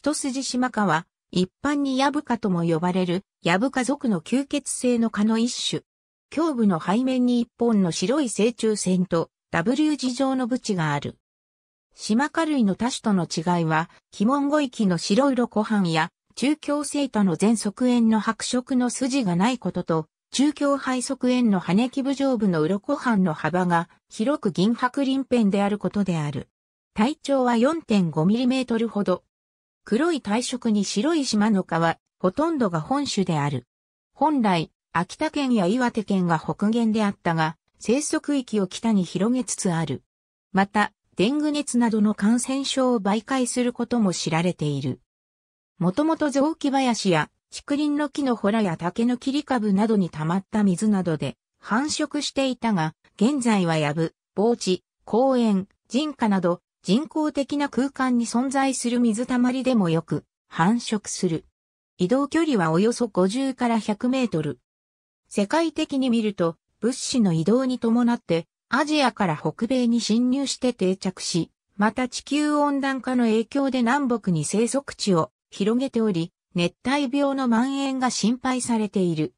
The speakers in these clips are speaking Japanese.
一筋島蚊は、一般にヤブカとも呼ばれる、ヤブカ族の吸血性の蚊の一種。胸部の背面に一本の白い正中線と W 字状のブチがある。島蚊類の多種との違いは、ンゴイ域の白色湖畔や、中京生徒の全側縁の白色の筋がないことと、中京肺側縁の羽基部上部の鱗ンの幅が広く銀白輪片であることである。体長は 4.5mm ほど、黒い体色に白い島の川、ほとんどが本種である。本来、秋田県や岩手県が北限であったが、生息域を北に広げつつある。また、デング熱などの感染症を媒介することも知られている。もともと雑木林や竹林の木のほらや竹の切り株などに溜まった水などで繁殖していたが、現在はやぶ、防地、公園、人家など人工的な空間に存在する水たまりでもよく繁殖する。移動距離はおよそ50から100メートル。世界的に見ると物資の移動に伴ってアジアから北米に侵入して定着し、また地球温暖化の影響で南北に生息地を広げており、熱帯病の蔓延が心配されている。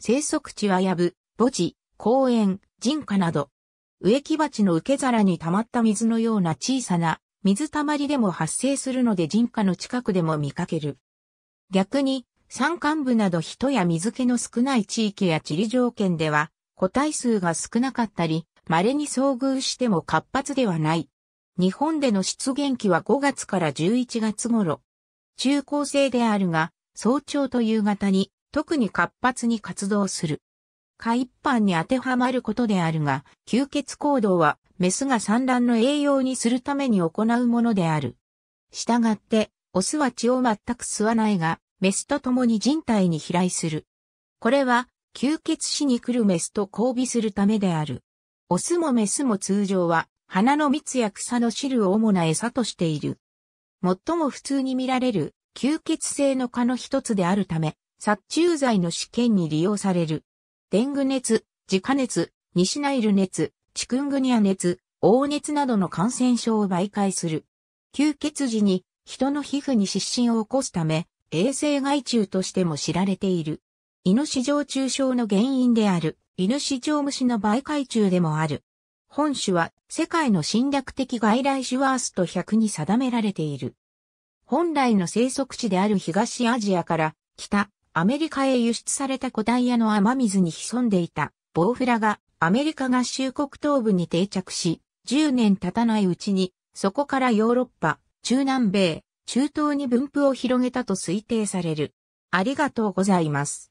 生息地はやぶ、墓地、公園、人家など、植木鉢の受け皿に溜まった水のような小さな水たまりでも発生するので人家の近くでも見かける。逆に、山間部など人や水気の少ない地域や地理条件では、個体数が少なかったり、稀に遭遇しても活発ではない。日本での出現期は5月から11月頃。中高生であるが、早朝と夕方に特に活発に活動する。下一般に当てはまることであるが、吸血行動は、メスが産卵の栄養にするために行うものである。したがって、オスは血を全く吸わないが、メスと共に人体に飛来する。これは、吸血しに来るメスと交尾するためである。オスもメスも通常は、花の蜜や草の汁を主な餌としている。最も普通に見られる、吸血性の蚊の一つであるため、殺虫剤の試験に利用される。デング熱、自家熱、西ナイル熱、チクングニア熱、黄熱などの感染症を媒介する。吸血時に人の皮膚に湿疹を起こすため、衛生害虫としても知られている。イノシ上中症の原因である、イノシ上虫の媒介虫でもある。本種は世界の侵略的外来種ワースト100に定められている。本来の生息地である東アジアから北、アメリカへ輸出された古代屋の雨水に潜んでいたボウフラがアメリカ合衆国東部に定着し、10年経たないうちに、そこからヨーロッパ、中南米、中東に分布を広げたと推定される。ありがとうございます。